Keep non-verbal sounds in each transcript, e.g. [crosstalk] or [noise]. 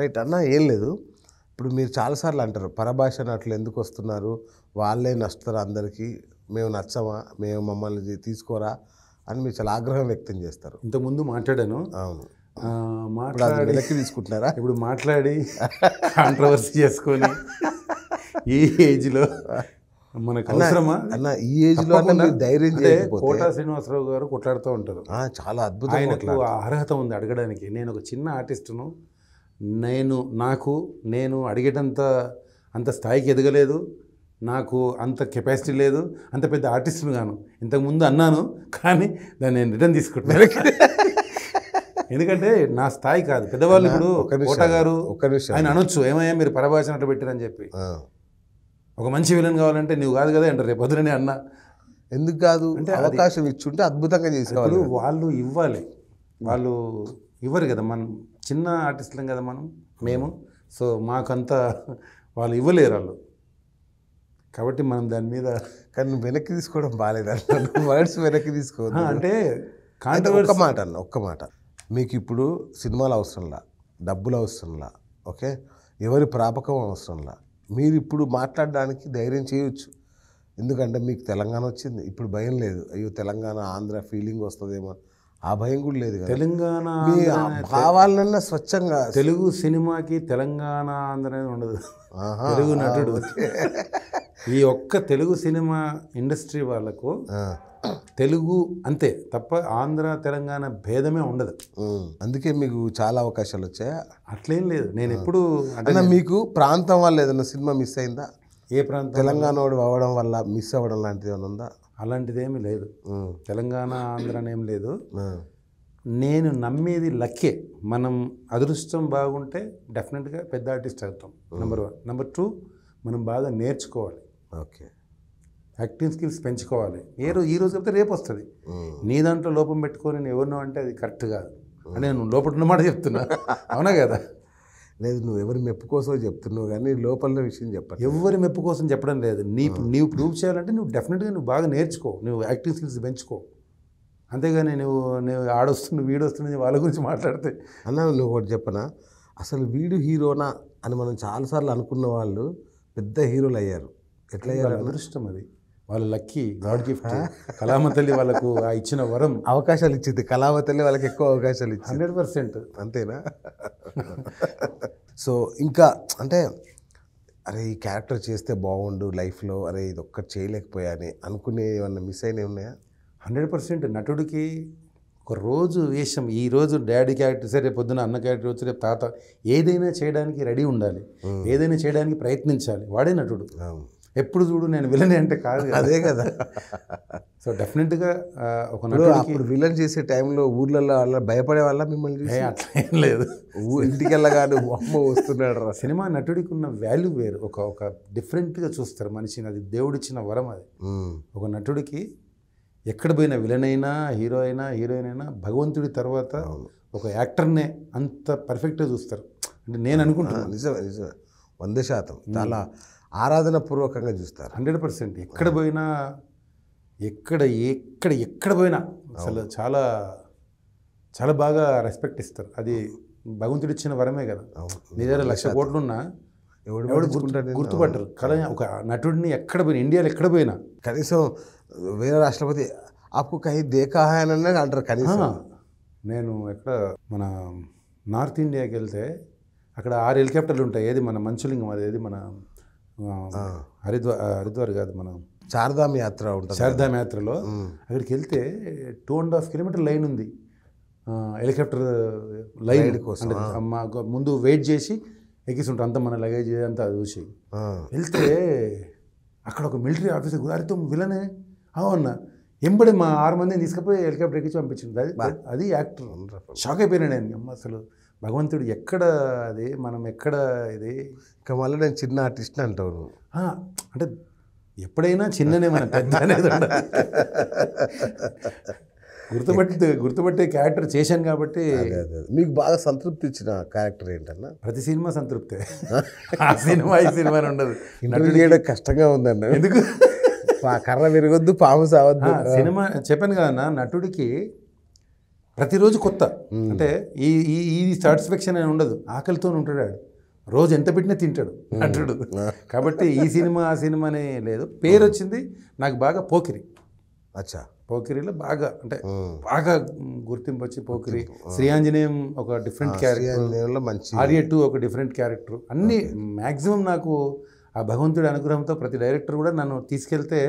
right అన్న ఏం లేదు ఇప్పుడు మీరు చాలాసార్లు అంటారు పరభాష అట్లా ఎందుకు వస్తున్నారు వాళ్ళే నచ్చుతారు అందరికీ మేము నచ్చమా మేము మమ్మల్ని తీసుకోరా అని మీరు చాలా ఆగ్రహం వ్యక్తం చేస్తారు ఇంతకుముందు మాట్లాడాను అవును మాట్లాడి వెనక్కి తీసుకుంటున్నారా ఇప్పుడు మాట్లాడి కాంట్రవర్సీ చేసుకొని ఈ ఏజ్లో మనకు అవసరమా అన్న ఈ ఏజ్లో ధైర్యం కోటా శ్రీనివాసరావు గారు కొట్లాడుతూ ఉంటారు చాలా అద్భుతం ఆయనకు అర్హత ఉంది అడగడానికి నేను ఒక చిన్న ఆర్టిస్టును నేను నాకు నేను అడిగేటంత అంత స్థాయికి ఎదగలేదు నాకు అంత కెపాసిటీ లేదు అంత పెద్ద ఆర్టిస్ట్ను గాను ఇంతకుముందు అన్నాను కానీ దాన్ని నేను రిటర్న్ తీసుకుంటున్నాను [laughs] ఎందుకంటే నా స్థాయి కాదు పెద్దవాళ్ళు ఇప్పుడు కోట గారు ఆయన అనొచ్చు ఏమయ్యా మీరు పరభాషణ అట్లా పెట్టారని చెప్పి ఒక మంచి విలన్ కావాలంటే నువ్వు కాదు కదా అంటారు రేపు వదిలేని అన్న ఎందుకు కాదు అంటే అవకాశం ఇచ్చుంటే అద్భుతంగా చేసుకోవాలి వాళ్ళు ఇవ్వాలి వాళ్ళు ఇవ్వరు కదా మనం చిన్న ఆర్టిస్టులం కదా మనం మేము సో మాకంతా వాళ్ళు ఇవ్వలేరు వాళ్ళు కాబట్టి మనం దాని మీద కానీ వెనక్కి తీసుకోవడం బాగాలేదు వర్డ్స్ వెనక్కి తీసుకోవద్దు అంటే కాంట్రవర్సీ ఒక్క మాట అన్న ఒక్క మాట మీకు ఇప్పుడు సినిమాలు అవసరంలా డబ్బులు అవసరంలా ఓకే ఎవరి ప్రాపకం అవసరంలా మీరు ఇప్పుడు మాట్లాడడానికి ధైర్యం చేయొచ్చు ఎందుకంటే మీకు తెలంగాణ వచ్చింది ఇప్పుడు భయం లేదు అయ్యో తెలంగాణ ఆంధ్ర ఫీలింగ్ వస్తుందేమో ఆ భయం కూడా లేదు తెలంగాణ భావాలన్నా స్వచ్ఛంగా తెలుగు సినిమాకి తెలంగాణ ఆంధ్ర అనేది ఉండదు తెలుగు నటుడు ఈ ఒక్క తెలుగు సినిమా ఇండస్ట్రీ వాళ్ళకు తెలుగు అంతే తప్ప ఆంధ్ర తెలంగాణ భేదమే ఉండదు అందుకే మీకు చాలా అవకాశాలు వచ్చాయా అట్లేం లేదు నేను ఎప్పుడు అంటే మీకు ప్రాంతం వల్ల ఏదన్నా సినిమా మిస్ అయిందా ఏ ప్రాంతం తెలంగాణ వాడు అవ్వడం వల్ల మిస్ అవ్వడం లాంటిది ఏమైనా ఉందా అలాంటిదేమీ లేదు తెలంగాణ ఆంధ్ర అనేం లేదు నేను నమ్మేది లక్కే మనం అదృష్టం బాగుంటే డెఫినెట్గా పెద్ద ఆర్టిస్ట్ అవుతాం నెంబర్ వన్ నెంబర్ టూ మనం బాగా నేర్చుకోవాలి ఓకే యాక్టింగ్ స్కిల్స్ పెంచుకోవాలి ఏ రోజు ఈ రోజు చెప్తే రేపు వస్తుంది నీ దాంట్లో లోపం పెట్టుకొని నేను ఎవరినో అంటే అది కరెక్ట్ కాదు అని నేను లోపల ఉన్నమాట చెప్తున్నా అవునా కదా లేదు నువ్వు ఎవరి మెప్పు కోసం చెప్తున్నావు కానీ లోపల విషయం చెప్పాలి ఎవరి మెప్పు కోసం చెప్పడం లేదు నీ నీవు ప్రూవ్ చేయాలంటే నువ్వు డెఫినెట్గా నువ్వు బాగా నేర్చుకో నువ్వు యాక్టింగ్ స్కిల్స్ పెంచుకో అంతేగాని నువ్వు నువ్వు ఆడొస్తున్నావు వీడొస్తున్నావు వాళ్ళ గురించి మాట్లాడితే అన్న నువ్వు ఒకటి చెప్పనా అసలు వీడు హీరోనా అని మనం చాలాసార్లు అనుకున్న వాళ్ళు పెద్ద హీరోలు అయ్యారు ఎట్లా అయ్యారు అదృష్టం అది వాళ్ళ లక్కీ గాడ్ గిఫ్ట్ కళామతల్లి వాళ్ళకు ఆ ఇచ్చిన వరం అవకాశాలు ఇచ్చింది కళామతల్లి వాళ్ళకి ఎక్కువ అవకాశాలు ఇచ్చింది హండ్రెడ్ పర్సెంట్ అంతేనా [laughs] సో ఇంకా అంటే అరే ఈ క్యారెక్టర్ చేస్తే బాగుండు లైఫ్లో అరే ఇది ఒక్కటి చేయలేకపోయాని అనుకునే ఏమన్నా మిస్ అయినవి ఉన్నాయా హండ్రెడ్ పర్సెంట్ నటుడికి ఒక రోజు వేషం ఈ రోజు డాడీ క్యారెక్టర్ సరే పొద్దున అన్న క్యారెక్టర్ వచ్చి రేపు తాత ఏదైనా చేయడానికి రెడీ ఉండాలి ఏదైనా చేయడానికి ప్రయత్నించాలి వాడే నటుడు ఎప్పుడు చూడు నేను విలనే అంటే కాదు అదే కదా [laughs] సో డెఫినెట్గా uh, ఒక అప్పుడు విలన్ చేసే టైంలో ఊర్లలో వాళ్ళ భయపడే వాళ్ళ మిమ్మల్ని అట్లా ఏం లేదు ఇంటికి వెళ్ళగానే అమ్మ వస్తున్నాడు రా సినిమా నటుడికి ఉన్న వాల్యూ వేరు ఒక ఒక డిఫరెంట్గా చూస్తారు మనిషిని అది దేవుడిచ్చిన వరం అది ఒక నటుడికి ఎక్కడ పోయినా విలన్ అయినా హీరో అయినా హీరోయిన్ అయినా భగవంతుడి తర్వాత ఒక యాక్టర్నే అంత పర్ఫెక్ట్గా చూస్తారు అంటే నేను అనుకుంటున్నాను నిజమే నిజమే వంద శాతం చాలా ఆరాధన పూర్వకంగా చూస్తారు హండ్రెడ్ పర్సెంట్ ఎక్కడ పోయినా ఎక్కడ ఎక్కడ ఎక్కడ పోయినా అసలు చాలా చాలా బాగా రెస్పెక్ట్ ఇస్తారు అది భగవంతుడు ఇచ్చిన వరమే కదా నీ దగ్గర లక్ష కోట్లున్నా ఎవడు ఎవడు గుర్తుపట్టరు కదా ఒక నటుడిని ఎక్కడ పోయినా ఇండియాలో ఎక్కడ పోయినా కనీసం వేరే రాష్ట్రపతి ఆపు కహి దేకాహాయననే అంటారు కనీసం నేను ఎక్కడ మన నార్త్ ఇండియాకి వెళ్తే అక్కడ ఆరు హెలికాప్టర్లు ఉంటాయి ఏది మన మంచులింగం అది ఏది మన హరిద్వార్ హరిద్వార్ కాదు మనం చార్ధామ్ యాత్ర ఉంటుంది చార్ధామ్ యాత్రలో అక్కడికి వెళ్తే two and half kilometre line ఉంది హెలికాప్టర్ లైన్ కోసం మాకు ముందు వెయిట్ చేసి ఉంటాం అంత మన లగేజ్ అంతా చూసి వెళ్తే అక్కడ ఒక మిలిటరీ ఆఫీసర్ గురితో విలనే అవునా ఎంబడి మా ఆరు మందిని తీసుకుపోయి హెలికాప్టర్ ఎక్కించి పంపించింది అది అది యాక్టర్ షాక్ అయిపోయినా నేను అమ్మ అసలు భగవంతుడు ఎక్కడ అది మనం ఎక్కడ ఇది ఇంకా మళ్ళీ నేను చిన్న ఆర్టిస్ట్ అంటాను అంటే ఎప్పుడైనా చిన్ననే మన పెద్ద అనేది గుర్తుపట్టి గుర్తుపట్టే క్యారెక్టర్ చేశాను కాబట్టి మీకు బాగా సంతృప్తి ఇచ్చిన క్యారెక్టర్ ఏంటన్నా ప్రతి సినిమా సంతృప్తే [laughs] ఆ సినిమా ఈ సినిమా ఉండదు ఇంటర్వ్యూ చేయడం కష్టంగా ఉందన్న ఎందుకు కర్ర విరగొద్దు పాము సావద్దు సినిమా చెప్పాను కదన్నా నటుడికి ప్రతిరోజు కొత్త అంటే ఈ ఈ సాటిస్ఫాక్షన్ అని ఉండదు ఆకలితో ఉంటాడు రోజు ఎంత పెట్టినా తింటాడు అంటాడు కాబట్టి ఈ సినిమా ఆ సినిమా అనే లేదు పేరు వచ్చింది నాకు బాగా పోకిరి అచ్చా పోకిరిలో బాగా అంటే బాగా గుర్తింపు వచ్చి పోకిరి శ్రీ ఆంజనేయం ఒక డిఫరెంట్ క్యారెక్టర్ మంచి ఆర్య టూ ఒక డిఫరెంట్ క్యారెక్టర్ అన్నీ మ్యాక్సిమం నాకు ఆ భగవంతుడి అనుగ్రహంతో ప్రతి డైరెక్టర్ కూడా నన్ను తీసుకెళ్తే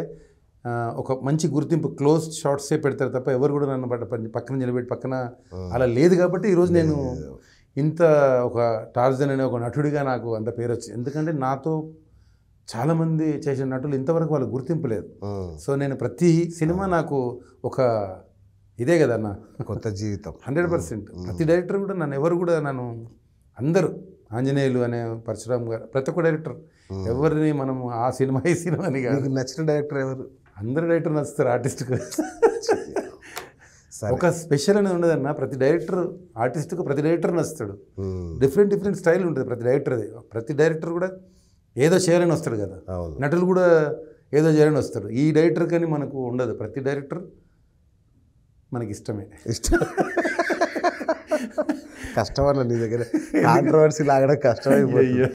ఒక మంచి గుర్తింపు క్లోజ్ షార్ట్సే పెడతారు తప్ప ఎవరు కూడా నన్ను పక్కన నిలబెట్టి పక్కన అలా లేదు కాబట్టి ఈరోజు నేను ఇంత ఒక టార్జన్ అనే ఒక నటుడిగా నాకు అంత పేరు వచ్చింది ఎందుకంటే నాతో చాలామంది చేసిన నటులు ఇంతవరకు వాళ్ళు గుర్తింపు లేదు సో నేను ప్రతి సినిమా నాకు ఒక ఇదే కదా నా కొత్త జీవితం హండ్రెడ్ పర్సెంట్ ప్రతి డైరెక్టర్ కూడా నన్ను ఎవరు కూడా నన్ను అందరూ ఆంజనేయులు అనే పరశురామ్ గారు ప్రతి ఒక్క డైరెక్టర్ ఎవరిని మనం ఆ సినిమా ఈ సినిమా అని కాదు నచ్చిన డైరెక్టర్ ఎవరు అందరు డైరెక్టర్ నచ్చుతారు ఆర్టిస్ట్ ఒక స్పెషల్ అనేది ఉండదన్న ప్రతి డైరెక్టర్ ఆర్టిస్ట్కు ప్రతి డైరెక్టర్ నచ్చుతాడు డిఫరెంట్ డిఫరెంట్ స్టైల్ ఉంటుంది ప్రతి డైరెక్టర్ది ప్రతి డైరెక్టర్ కూడా ఏదో చేయాలని వస్తాడు కదా నటులు కూడా ఏదో చేయాలని వస్తాడు ఈ డైరెక్టర్ కానీ మనకు ఉండదు ప్రతి డైరెక్టర్ మనకి ఇష్టమే ఇష్టం కష్టం నీ దగ్గర కాంట్రవర్సీ లాగడం కష్టమైపోయి